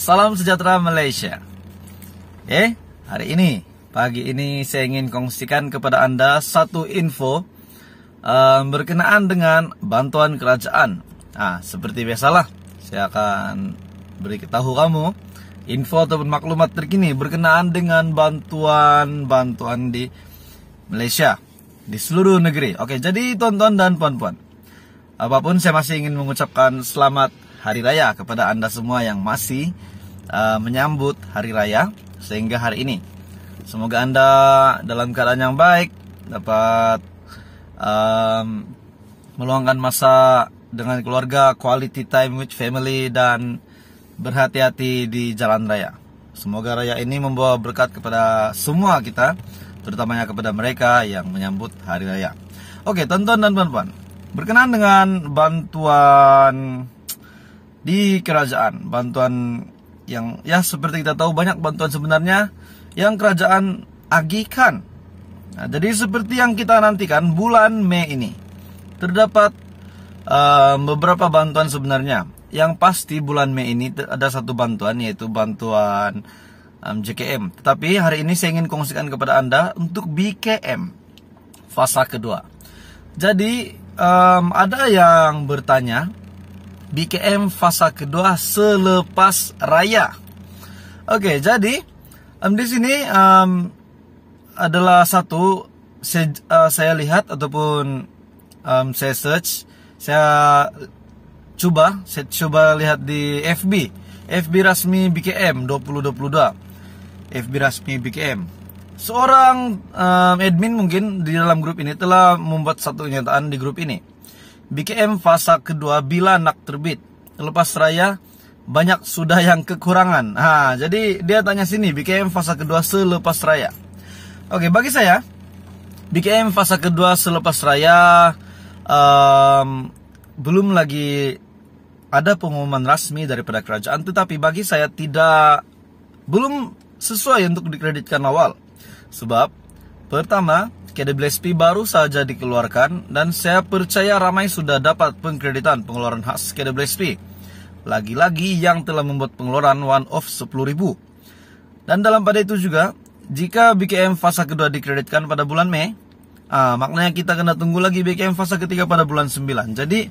Salam sejahtera Malaysia. Eh, hari ini, pagi ini saya ingin kongsikan kepada Anda satu info uh, berkenaan dengan bantuan kerajaan. Nah, seperti biasalah, saya akan beri tahu kamu info ataupun maklumat terkini berkenaan dengan bantuan-bantuan di Malaysia di seluruh negeri. Oke, jadi tonton dan puan-puan. Apapun saya masih ingin mengucapkan selamat hari raya kepada Anda semua yang masih uh, menyambut hari raya sehingga hari ini. Semoga Anda dalam keadaan yang baik dapat um, meluangkan masa dengan keluarga, quality time with family dan berhati-hati di jalan raya. Semoga raya ini membawa berkat kepada semua kita, terutamanya kepada mereka yang menyambut hari raya. Oke, tonton dan bantuan Berkenan dengan bantuan di kerajaan. Bantuan yang ya seperti kita tahu banyak bantuan sebenarnya yang kerajaan agikan Nah, jadi seperti yang kita nantikan bulan Mei ini terdapat uh, beberapa bantuan sebenarnya. Yang pasti bulan Mei ini ada satu bantuan yaitu bantuan um, JKM. Tetapi hari ini saya ingin kongsikan kepada anda untuk BKM fase kedua. Jadi um, ada yang bertanya BKM Fasa kedua selepas raya. Oke, jadi um, di sini um, adalah satu saya, uh, eh, saya lihat ataupun um, saya search, saya coba, saya coba lihat di FB, FB resmi BKM 2022, FB resmi BKM seorang um, admin mungkin di dalam grup ini telah membuat satu kenyataan di grup ini. BKM fasa kedua bila nak terbit lepas raya banyak sudah yang kekurangan. Ha, jadi dia tanya sini BKM fase kedua selepas raya. Oke, bagi saya BKM fase kedua selepas raya um, belum lagi ada pengumuman resmi daripada kerajaan, tetapi bagi saya tidak belum sesuai untuk dikreditkan awal. Sebab pertama, KDBLSP baru saja dikeluarkan dan saya percaya ramai sudah dapat pengkreditan pengeluaran khas KDBLSP. Lagi-lagi yang telah membuat pengeluaran one off 10.000. Dan dalam pada itu juga, jika BKM fase kedua dikreditkan pada bulan Mei, ah, maknanya kita kena tunggu lagi BKM fase ketiga pada bulan 9. Jadi,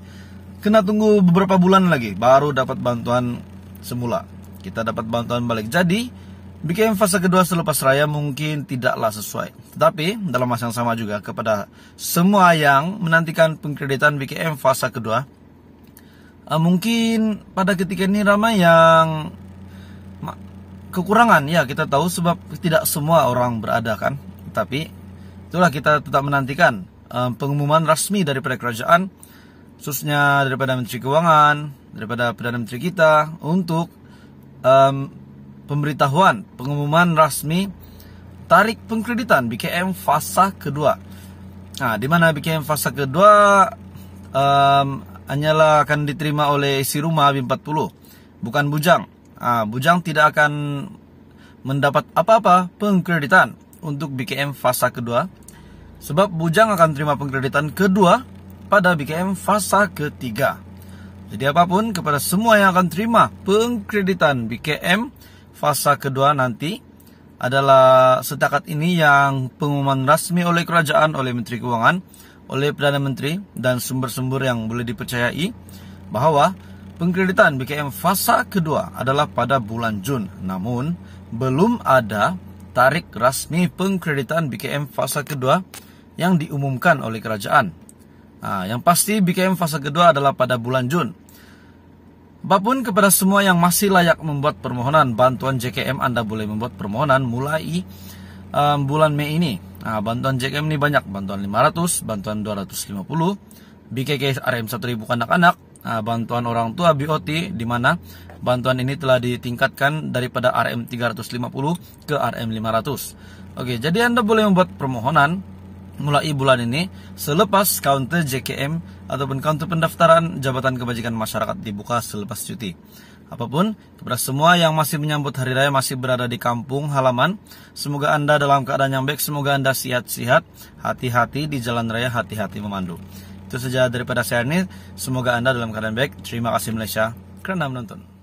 kena tunggu beberapa bulan lagi baru dapat bantuan semula. Kita dapat bantuan balik. Jadi, Demikian fase kedua selepas raya mungkin tidaklah sesuai. Tetapi dalam masa yang sama juga kepada semua yang menantikan pengkreditan BKM fase kedua, eh, mungkin pada ketika ini ramai yang kekurangan ya kita tahu sebab tidak semua orang berada kan. Tapi itulah kita tetap menantikan eh, pengumuman resmi daripada kerajaan khususnya daripada Menteri Keuangan, daripada Perdana Menteri kita untuk pemberitahuan pengumuman resmi tarik pengkreditan BKM fasa kedua. Nah, di mana BKM fasa kedua um, hanyalah akan diterima oleh isi rumah B40, bukan bujang. Nah, bujang tidak akan mendapat apa-apa pengkreditan untuk BKM fasa kedua sebab bujang akan terima pengkreditan kedua pada BKM fasa ketiga. Jadi apapun kepada semua yang akan terima pengkreditan BKM fase kedua nanti adalah setakat ini yang pengumuman resmi oleh kerajaan, oleh Menteri Keuangan, oleh Perdana Menteri, dan sumber-sumber yang boleh dipercayai bahwa pengkreditan BKM fase kedua adalah pada bulan Jun. Namun, belum ada tarik resmi pengkreditan BKM fase kedua yang diumumkan oleh kerajaan. Nah, yang pasti BKM fase kedua adalah pada bulan Jun. Bapun kepada semua yang masih layak membuat permohonan bantuan JKM Anda boleh membuat permohonan mulai um, bulan Mei ini. Nah, bantuan JKM ini banyak, bantuan 500, bantuan 250, BKK RM 1000 anak-anak, nah, bantuan orang tua BOT di mana bantuan ini telah ditingkatkan daripada RM 350 ke RM 500. Oke, jadi Anda boleh membuat permohonan mulai bulan ini selepas counter JKM ataupun counter pendaftaran Jabatan Kebajikan Masyarakat dibuka selepas cuti. Apapun, kepada semua yang masih menyambut hari raya masih berada di kampung halaman, semoga Anda dalam keadaan yang baik, semoga Anda sihat sihat hati-hati di jalan raya, hati-hati memandu. Itu saja daripada saya ini, semoga Anda dalam keadaan baik. Terima kasih Malaysia kerana menonton.